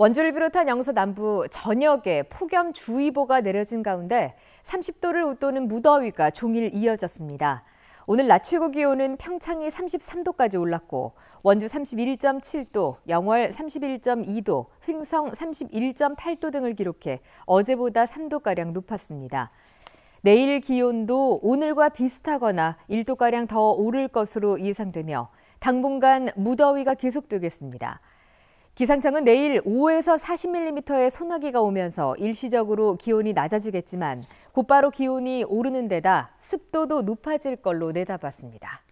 원주를 비롯한 영서 남부 전역에 폭염주의보가 내려진 가운데 30도를 웃도는 무더위가 종일 이어졌습니다. 오늘 낮 최고 기온은 평창이 33도까지 올랐고 원주 31.7도, 영월 31.2도, 횡성 31.8도 등을 기록해 어제보다 3도가량 높았습니다. 내일 기온도 오늘과 비슷하거나 1도가량 더 오를 것으로 예상되며 당분간 무더위가 계속되겠습니다. 기상청은 내일 5에서 40mm의 소나기가 오면서 일시적으로 기온이 낮아지겠지만 곧바로 기온이 오르는 데다 습도도 높아질 걸로 내다봤습니다.